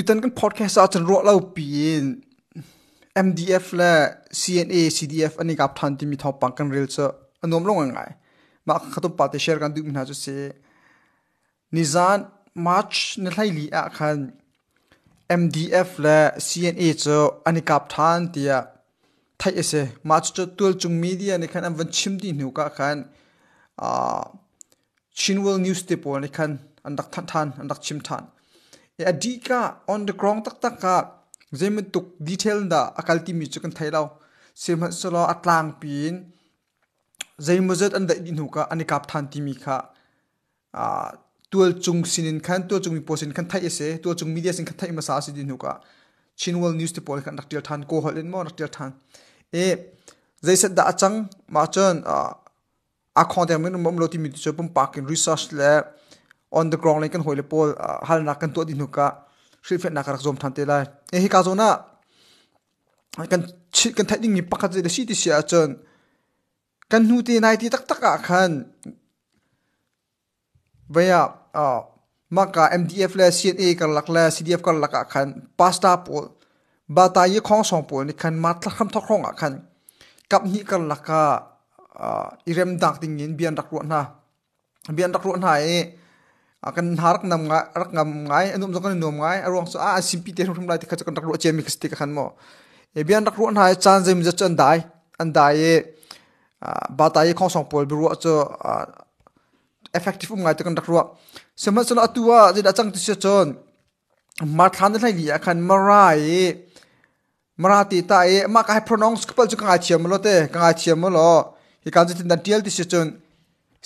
ตุตันกันพอดแคสต์อาจารย์รัวเล่าปีน MDF และ CNA CDF อันนี้กับทันที่มีทอปังกันเรียลเซอร์อันนมลงง่ายมาขัดตุปาเตเชร์กันดูมินาจุเซนิซานมาร์ชนั่นไล่ลีอาคัน MDF และ CNA เจออันนี้กับทันที่ไทยเอเซมาร์ชจะตัวจุงมีเดียในขันอันวันชิมดีหนูก็ขันอ่าชินเวลนิวส์เตปอในขันอันดักทันทันอันดักชิมทัน a di ka on the ground tak tak ka zemi tuk detail da akal ti mi chukan thailo sem han solo atlang pin zai muzat an da din hu ka ani kap than ti mi kha a tual chung sinin khan tual chung mi posin khan thai ese tual chung media sin khan thai ma sa si din hu ka chinwal news te pol khan rak tel than ko hol in mo rak tel than e zai sat da achang ma chon a a khon de min mom lo ti mi chu pum pakin research lab on the ground lai hồi hoile pol uh, hal na căn to đi nuka shri fet na karak zom than te lai e hi ka zona kan chi cái thai ding ni pakha je si ti sia chon kan nu ti nai ti tak ah khăn. Uh, a ah khan à a cả mdf la cna kar lak la cdf kar lak à khăn. pasta pol ba ta ye khong song pol ni khan ma tla kham thok khong a ah khan kap ni kar lak a uh, irem dak ding in bian dak ruat na bian dak ruat na e akan harak nam nga rak ngam ngai anum jokan nom ngai arong so a simpi te rum lai te khachakan rak ro chemi khasti khan mo e bian rak ro na chan jem ja chan dai an dai e ba ta ye khong song pol bi ro cho à, effective um ngai te kan rak ro sema chon atua je da chang ti se chon mar than lai gi akan marai marati ta e ma ka pronounce kapal chu ka ngai chiam lo te ka ngai chiam lo hi kan je tin da tiel ti se chon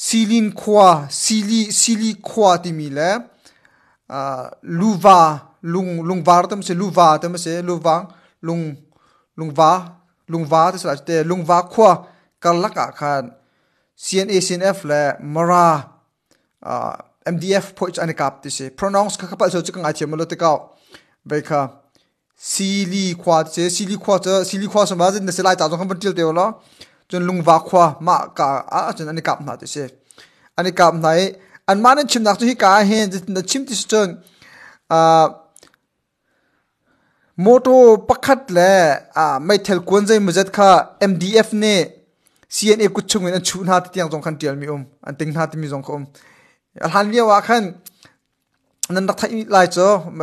ซีลินควาซีลีซีลีควาที่มีแล้วลูวาลุงลุงวาร์ตั้มเสลูวาตั้มเสลูวาลุงลุงวาลุงวาที่สลัดเตลุงวาควากัลลักอาคาร CNA CNF และมารา MDF พอจะอันกับที่เส pronounce ข้าพเจ้าจะกังอาเทียมมาลติกาวเบค่ะซีลีควาเสซีลีควาเสซีลีควาสมบัติเนี่ยสลายตาตรงคำพูดเดียวเดียวแลจนลุงวาความาก่าอาจนอันนี้กับหนาติเสอันนี้กับไหนอันมานั้นชิมนักตุฮิกาเฮนจะชิมติสจนอ่าโมโตปักขัดแหละอ่าไม่เทลกวนใจมุจัดค่ะ MDF เนี่ย CNA กุชงเงินชุนหาที่ยังจงขันเตียนมีอมอันติงหาที่มีจงคมอันฮันเลียว่าขันนั้นรักไทยไล่จ้อม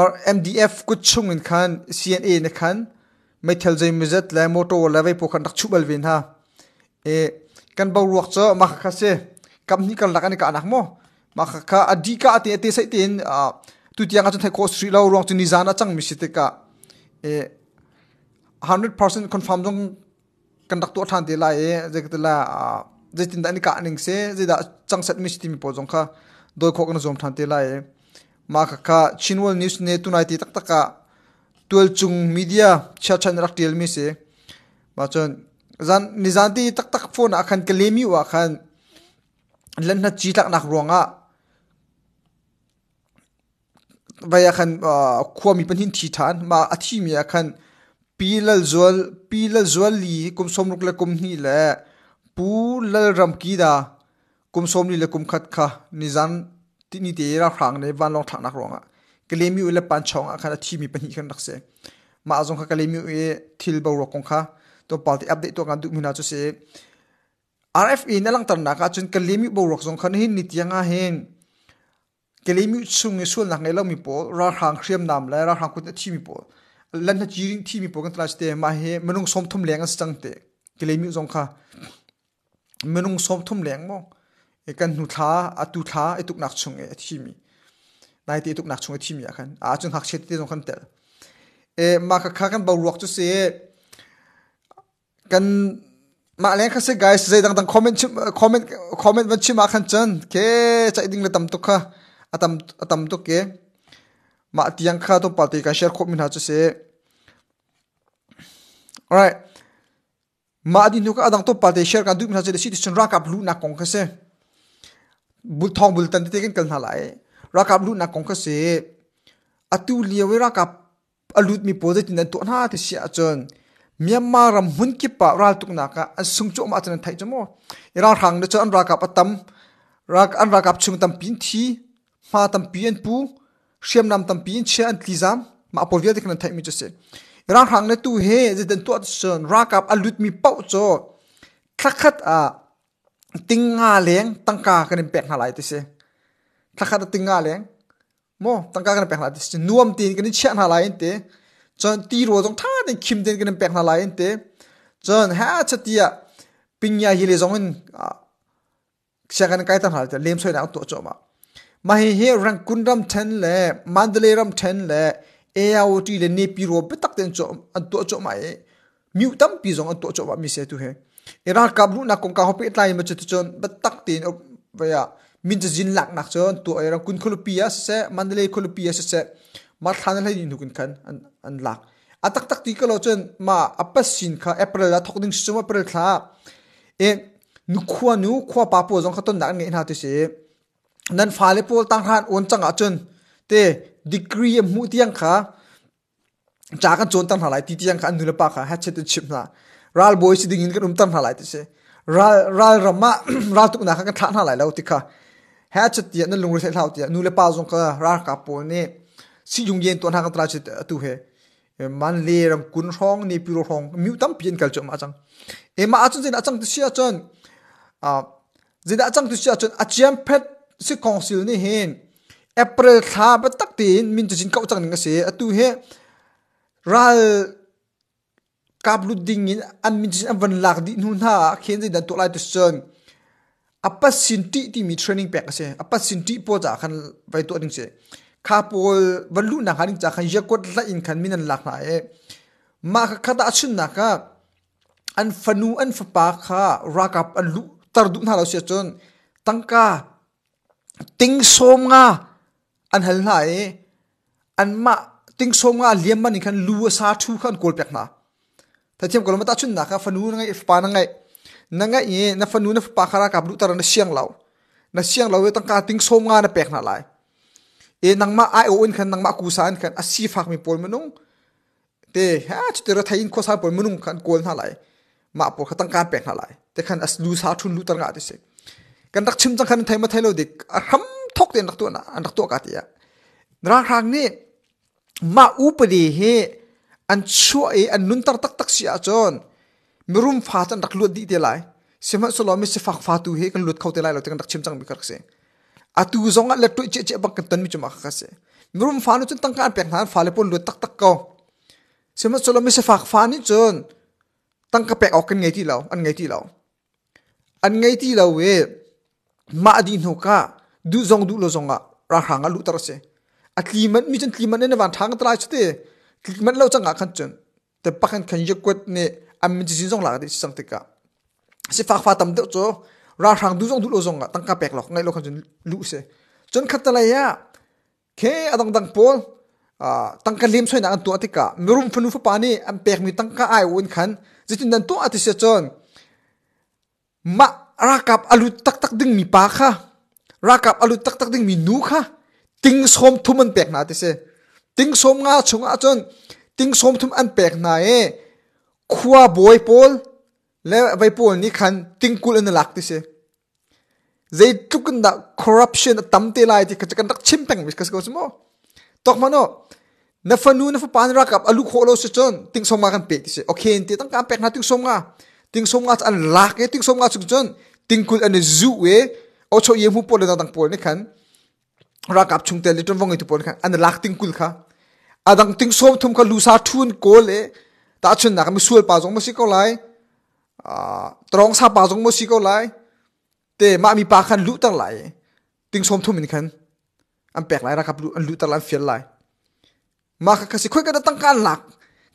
า MDF กุชงเงินขัน CNA เนี่ยขัน ha, e, sai cho Sri ไม่เทลใจมิจัดและมอโตและไว้พวกขันรักชุบเบลวินฮะเอกันเบาหลวกเจอมาค่ะเซกับนี่กันหลักอันนี้กันนักมั้งมาค่ะอดีก้าเตะเตะใส่เตนอ่าตุที่ยังกันจนไทยโคสรีเรารวงจนนิจานะจังมิสิติกะเอ100% e, confirm jong kan dak to than ti e. la e je ka la je tin da ni ka ning se je da chang set mi sti mi po jong kha doi kho kan zom than ti la e ma kha kha chinwal news ne tunai ti tak tak ka tual chung media cha chan rak tel mi se ma chon zan ni zan ti tak tak phone a khan kalemi wa khan lan na chi tak nak ronga vaya khan khua mi pan hin thi than ma a thi mi a khan pilal zual pilal zual li kum som ruk le kum ni le pu lal ram ki da kum som ni le kum khat kha ni zan ti ni te ra phrang ne van long thak nak ronga kalemi ule pan chong akhana thimi pani khan rakse ma azong kha kalemi e thil bo rokong kha to party update to kan du mina chu se RFE na lang tar na ka chun kalemi bo rok jong khan hin nitianga hen kalemi chung e sul na ngai lo mi po ra hang khriam nam la ra hang ku ta thimi po lan na jiring thimi po kan tla ste ma he manung som thum leng as chang te kalemi jong kha manung som thum leng mo e kan nu tha atu tha e tuk nak chung e thimi นายตีทุกนักชงที่มีขันอาจุนหักเช็ดที่ตรงขันเตลเอมาค่ะข้ากันบาวรักจุเสกันมาเล่นค่ะเสกไกส์ใจดังดังคอมเมนต์คอมเมนต์คอมเมนต์มันชิมาขันจันเคใจดิ้งเลยตั้มตุกค่ะตั้มตั้มตุกเคมาที่ยังข้าต้องปฏิกันเชื่อคบมินหาจุเส alright มาดินทุกอดังตัวปาเตเชอร์กันดูมินาเจลิสิติชนรักับลูนักของเขาเสบุลทองบุลตันที่เกินกันหลายรากับรุนักขงเกษตรอตูเลียวรากับอลุดมีโพรเจกต์นันตัวหน้าที่เสียจนเมียมารำหุนกิปะราลตุกนักอันสุงจมาจนไทยจมอราทางเดชอันรากับอตัมรากอันรากับชุมตัมปีนทีมาตัมปีนปูเชื่อมนำตัมปีนเชื่ออันทีซามมาอพยพกันไทยมิจเสร่างทางในตู้เฮจะเดินตัวเสนรากับอลุดมีเป้าจอคทักขัดอ่ะติงงาเลี้ยงตั้งกากันเป็นแปลกหลายที่เส thakhat tinga leng mo tangka kan pekna ti nuam tin kan chen hala in te chon ti ro jong tha de kim den kan pekna la in te chon ha chatia pingya hi le jong in shagan kai tan hal te lem soi na to mà, ma ma he he rang kundam ten le mandaleram ten le AOT le ne pi ro betak ten cho an to cho ma e miu tam pi jong an to cho ma mi se tu he era kablu na kong ka hopi tlai ma chu chon betak tin ya min je jin lak nak chon tu ai ra kun khulpia se mandale khulpia se se ma thana lai ni kun kan an an lak atak tak ti ko chon ma apas sin kha april la thok ding sum april tha e nu khwa nu khwa pa po jong khaton nak ngai na ti se nan fa le pol tang han on chang a chon te degree mu tiang kha cha kan chon tan halai ti tiang kha nu le pa kha ha che te chip na ral boy si ding in kan um tan halai ti se ral ral rama ral tu na kha kan tha na lai lo ti kha ฮะจุดเดียนั่นลงรู้สึกเท่าเดียนูเลยป้าซงก็รากกับปุนี่สิยุงเย็นตัวนากตราจุดตัวเหมันเลี้ยงกุนห้องนี่พิโรห้องมิวตั้มเปลี่ยนกันจอมอาจังเอ็มอาจังจินอาจังตุเชียจนอ่าจินอาจังตุเชียจนอาเาียมเพชรสิคอนิลนี่เห็นเอปเปิลทาบตักตีนมินจะจินเก้าจังนึงเสียตัวเหรัลกับลุดดิ้งอันมินจะอันวันหลักดิหนุนหาเขียนจินตัวลายตุเชียน apa sinti ti mi training pack ase apa sinti po cha khan vai to ding se kha pol valu na khan cha khan yakot la in khan minan lak na e ma kha khata achun na ka an fanu an fapa kha rakap an lu tardu na lo se chon tangka ting som nga an hal na e an ma ting som nga liam man khan lu sa thu khan kol pek na ta chem ta chun na ka fanu na ngai fpa na ngai nanga i na fanu na pa khara kap lu tar na siang lau na siang lau tang ka ting som nga na pek na lai e nang ma ai o in khan nang ma ku san khan a si phak mi pol manung te ha chu te ra thain kho sa pol manung khan kol na lai ma po khatang ka pek na lai te khan as lu sa thun lu tar nga te se kan rak chim chang khan thai ma thai lo dik a ham thok te nak tu na an rak tu ka ti ya ra khang ni ma u pa di he an chu e an nun tar tak tak si a chon merum fa chan rak lut di te lai sema solo mi se fak fa tu he kan lut khau te lai lo te kan rak chim chang mi kar se atu zonga le tu che che bak kan tan mi chuma kha se merum fa nu chun tang kan pek nan fa le pon lut tak tak ko sema solo mi se fak fa ni chun tang ka pek ok kan ngai ti lo an ngai ti lo an ngai ti lo we ma di no ka du zong du lo zonga ra hanga lu tar se atliman mi chun tliman ne wan thang tra chute tliman lo changa khan chun te pakhan khan yekwet ne am chi jin jong la de sang tika si fa fa tam de cho ra thang du jong du lo jong tang ka pek lo ngai lo khon lu se chon khat la ya ke adang dang pol a tang ka lim soi na an tu atika mirum phanu fa pani am pek mi tang ka ai won khan jitin dan tu ati se chon ma rakap alu tak tak ding mi pa kha rakap alu tak tak ding mi nu kha ting som thuman pek na ti se ting som nga chunga chon ting som thum an pek na e khua boy pol le vai pol ni khan tingkul an lak ti se zai tukin da corruption tam te lai ti ka kan rak chim peng wis kas ko smo tok mano na fa nu na fa pan rak ap alu kho lo se chon ting som ma kan pe ti se okay ti tang ka pek na ting som nga ting som nga an lak e ting som nga chu chon tingkul an zu we o cho ye mu pol na tang pol ni khan rak ap chung te litron wong e ti pol khan an lak tingkul kha adang ting som thum ka lusa thun ko le ta chun na kami suel pa jong mo si ko lai à trong sa pa jong mo si ko lai te ma mi pa khan lu ta lai ting som thu min khan am pek lai ra kap lu lu ta lai fiel lai ma kha kasi khoi ka da tang kan lak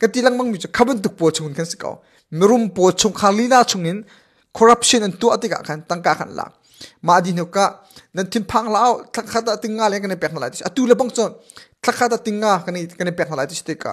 ka tilang mang mi chu khabun tuk po chung khan si ko merum po chung khali na chungin corruption an tu atika khan tang ka khan lak ma di no ka nan tin phang lao thak khata tinga le kan pek na lai atu le bang chon thak khata tinga kan kan pek na lai ti ka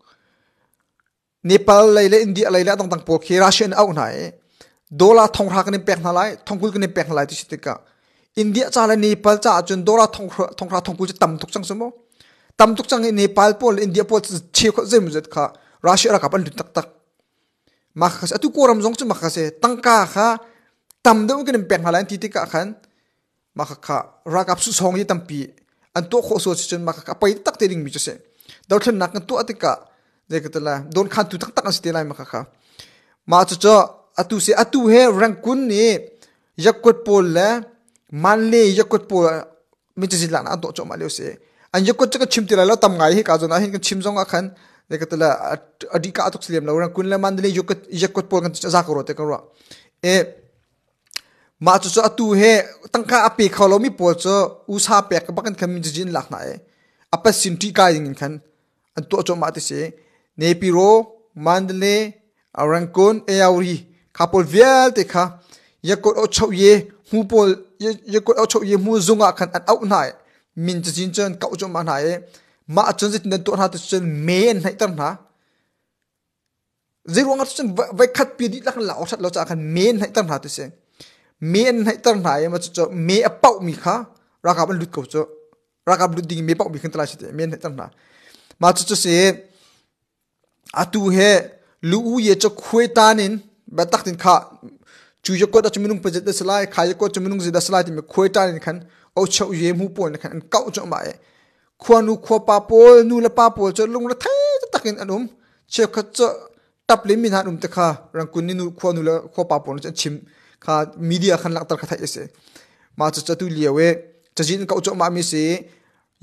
Nepal lấy lấy India lấy lấy tăng tăng bộ khi Russia ăn out này đô la thông ra cái này bẹt lại thông cú cái này bẹt lại thì sẽ cả India cha lấy Nepal cha chun đô la thông ra thông ra thông cú chỉ tầm thuộc sang số mô tầm thuộc sang Nepal pol India pol chịu khó dễ một giật cả Russia ra gặp ăn tắc tắc mà khá sẽ tu cô làm giống chứ mà khá sẽ tăng ca khá tầm đâu cái này bẹt lại thì thì cả khán mà khá khá ra gặp sự song như tầm pi anh tu khổ số chứ mà khá bay tắc tiền mình chứ sẽ đầu thân nặng tu ở tất cả เด็กตัวละโดนขันตุตักตักอันสเตลัยมาค่ะค่ะมาจะจะอตุเสอตุเฮรังคุนนี่ยักกดปอลละมันเลยยักกดปอลมิจจิลานะอันโตจอมาเลวเสอันยักกดจะก็ชิมติละแล้วทำไงให้กาจนะเห็นกันชิมซองอ่ะคันเด็กตัวละอดีกาตุกเสียมแล้วรังคุนเละมันเลยยักกดยักกดปอลกันจะซากรอเตกันรวเอมาจะจะอตุเฮตั้งค่าอภิเขาเราไม่ปอดจะอุตสาหเปียกบักันคำมิจจินลักนาเออ a สิน i ี t i kai ingin kan antu ojo mati se mandle နေပြည်တော်မန္တလေးအရန်ကွန်အေယော်ရီခါပိုလ်ဗီယယ်တေခါယကုတ်အချုပ်ယေမူပိုလ်ယကုတ်အချုပ်ယေမူဇုငါခန်အအောက်နိုင်မင်ချင်းချင်းကောက်ချုံမနိုင်မအချွန်စစ်တဲ့တော့ဟာတဲ့မဲနိုင်တန်ဟာ zero ngat chen vai khat pi di lak la osat lo cha khan men hai tan ha tu se men hai tan ha ma cho me a pau mi kha ra ka ban lut ko cho ra ka lut ding me pau mi khan tla chi te men hai tan ha ma cho cho se atu he lu u ye cho khwe tanin ba tak tin kha chu yo ko da chuminung pajet da salai kha yo ko chuminung zida salai ti me khwe tanin khan o cho ye mu po ne khan kau cho ma e khwa nu khwa pa po nu la pa po cho lung ra thai takin anum che kha cho tap le min ha um te kha rang kun ni nu khwa nu la khwa pa po ne chim kha media khan lak tar kha thai ese ma cha cha tu liawe cha jin kau cho ma mi se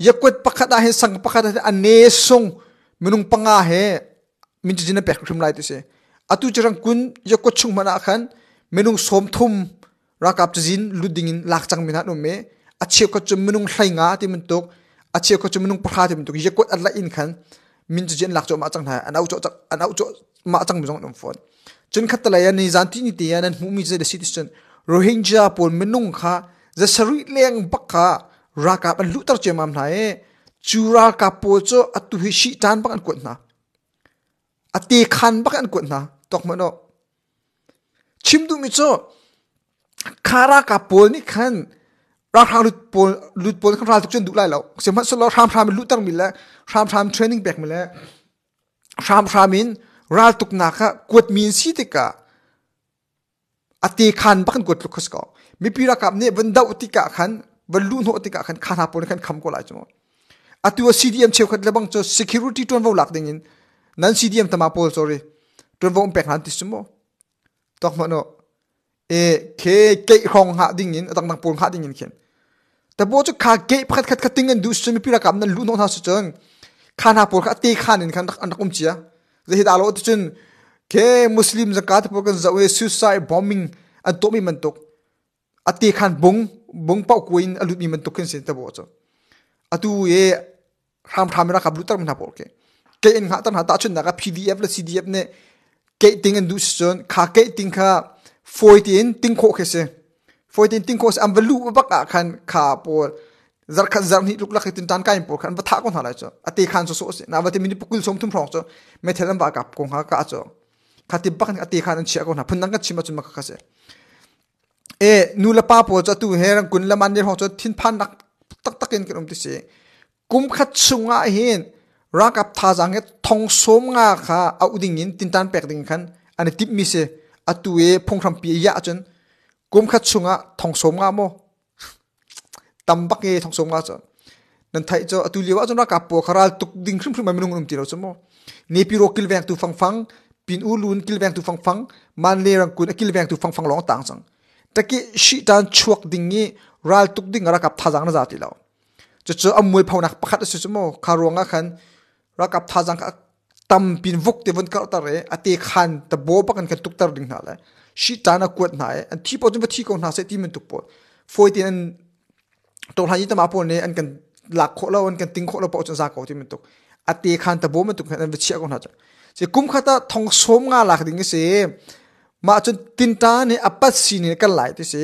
yakwet pakhat a he sang pakhat a ne song minung panga he min chi jina pek khrim lai te se atu chirang quân ya ko chung mana khan menung som thum ra chân chi lu luding in lak chang min hat no me achi ko chum menung hlai nga ti min tok achi ko chum menung phra ti min tok ya ko atla in khan min chi jin lak cho ma chang anh anau cho anau cho ma chang mizong nom phone chun khat la ya ni zan ti ni te ya nan mu mi je de citizen rohingya pol menung kha za sarui leng bakka ra kap an lutar che mam na e chura kapo cho atu hi shi tan bak an kot na อตีคันบักอันกุนนะตกมันอชิมดูมิโซคาราคาโปูนี่คันรักทางลุดปูลุดปูนคันรักทุกชนดูไล่เราเสียมันสโลรามทามลุดตั้งมิแล้วรามทามเทรนนิ่งแบกมิแล้วรามทามินรักทุกนักาคะกวดมีนสีติกะอาตีคันบักอันกวดลุกขึ้นก็มีปีรักกับเนี่ยวันดาวติกะคันวันลูโหัวติกะคันคานาปูนคันคำกุลาจมอ่ะตัวซีดีเอ็มเชื่อขัดเลบังจะ security ตัวนั้นว่าหลักดิ่งอิน nan CDM tama pol sorry tun vong pek han tismo tok mano e ke ke khong ha ding in tang tang pol ha ding in khen ta bo chu kha ke phat khat khat ting an du sumi pira kam nan lu no na su chang khan ha pol kha te khan in khan tak an takum chia ze hi dalo tu chun ke muslim zakat pol kan zawe suicide bombing an to mi man tok a te khan bung bung pau kuin alut mi man tok khen sin ta bo chu atu e ram ram ra kap lu tar man ha pol ke ke in ngah tan ha ta chun na ka pdf la cdf ne ke ting an du chon kha ke ting kha 14 ting kho khe se 14 ting kho am valu ba ka ah khan kha por zar khan zar ni luk la khitin tan kain por khan ba tha kon hala cho ate khan so so se na ba te mini pukul som thum phrong cho me thelam ba kap ah kong ha ka ah cho khati bak ate khan an chia kon ha phun nang ka chima chuma ka khase e nu la pa po cho tu herang kun la man ne ho cho thin phan nak tak takin kan um ti se kum khat chunga hin rak ap tha jang e thong som nga kha au ding in tin tan pek ding khan ani tip mi se atu e phong kham pi e ya chen kum khat chunga thong som nga mo tam bak e thong som nga cha nan thai cho atu liwa chon rak ap po kharal tuk ding khrim khrim ma menung um ti ro chon mo ne pi ro kil veng tu phang phang pin u lun kil veng tu phang phang man le rang kun kil veng tu phang phang long tang chang taki shi tan chuak ding ni e ral tuk ding rak ap tha jang na za ti lo cho cho amui phau nak pakhat su chon mo kharong nga khan ra kap tha jang ka pin vuk te von ka ta re ate khan ta bo pa kan kan tuk tar ding na la shi ta na kwat na e an thi po jum thi ko na se ti men tuk po foi ti an to ha yi ta ma po ne an kan lak kho lo an kan ting kho lo po chan za ko ti men tuk ate khan ta bo men tuk an chi ko na cha se kum khata thong som nga lak ding e se ma chun tin ta ne apat si ne cái lai ti se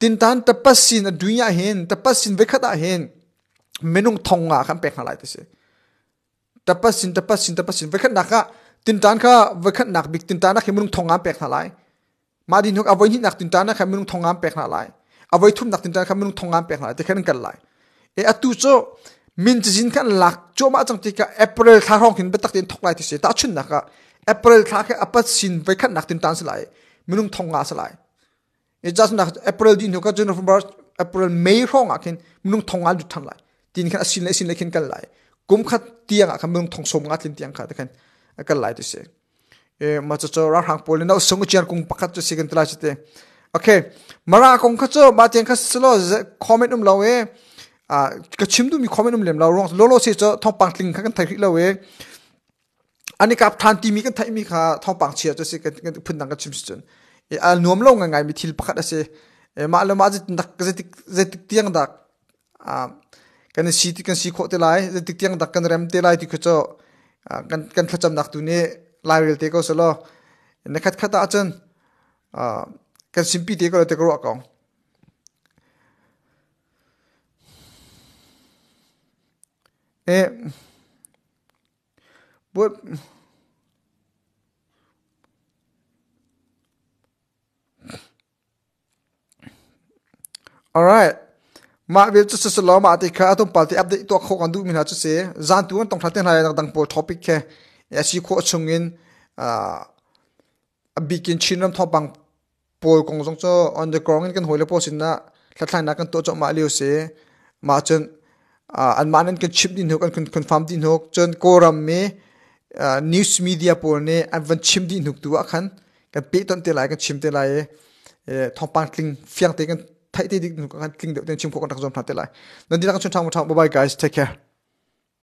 tin tan tapas sin hiện duya hen tapas sin ve khata hen menung thong nga kan pe khala ti se ตปสินตปสินตปสินไว้ขันนักะตินตานค่ะไว้ขันนักบิกตินตานะเขมุงทองงามแปลกหลายมาดินหกเอาไว้ที่นักตินตานะเขมุงทองงามแปลกหลายเอาไว้ทุ่มนักตินตานะเขมุงทองงามแปลกหลายแต่แค่นั้นกันหลายเออตู้โจมินจีจินขันหลักโจมาจังติกะเอปริลทารองขึ้นไปตักดินทุกไลที่เสียตาชุนนักะเอปริลทาร์เข่อปัสสินไว้ขันนักตินตานสลายมนุงทองงามสลายเอจาสนักเอปริลดินหกจุนฟุบาร์เอปริลเมย์ร้องอ่ะขึ้นมนุงทองงามจุดทันลายตินขันสินเลสินเลขึนกันลายกุมขัดเตียงอะคำมึงทองสมงัดลินเตียงขัดกันกันหลายตัวเสียเออมาจะเจอรักหางโปลินเอาสงเจียนกุงปักขัดจะสิ่กันตลาดจะเตะโอเคมาราคงขัดเจอมาเตียงขัดสโลคอมเมนต์นุ่มเราเออ่ากระชิมดูมีคอมเมนต์นุ่มเหลียมเราลองโลโลเสียเจอทองปังลิงขัดกันไทยเราเออันนี้กับทานตีมีกันไทยมีค่ะทองปังเชียร์จะสิ่กันพื้นดังกระชิมสุดเออนุมเราไงไงมีทิลปักขัดเสีเออมาเล้มาจะนักจะติดจะติดเตียงดักอ่า kan si ti si kho lai de tik tiang dak kan rem te lai ti kho cho ah, kan kan kha dak tu ne lai rel te ko so lo ne khat khata a chen a ah, kan te ko te ko ak e eh, bo all right มาเวิลจะสื่อสารมาติดค่ะต้อลที่อัปเดตตัวข้อกันดูมินาจะเสียจานตัวนั้นต้องทัดเทียนอะไรดังโปดท็อปิกแค่เอชิโคชงินอ่าบิ๊กินชินน้ำท่อปังปปรกงซงจ้ออนเดอร์กรองกันหัวเล็บโพสินะทัดทายนักกันตัวจอมมาเลียวเสียมาจนอ่าอันมานั้นกันชิมดินหกันคุณคุณฟาร์มดินหกจนโกรัมเมอ่านิวส์มีเดียโปรเนี่ยอันวันชิมดินหกตัวขันกันปีต้นเทไลกันชิมเทไลเอ่อท่อปังคลิงเฟียงเตกัน thay ti dik kan kling de chen ko kan tak thate lai nan di tak chen thang mo thang bye bye guys take care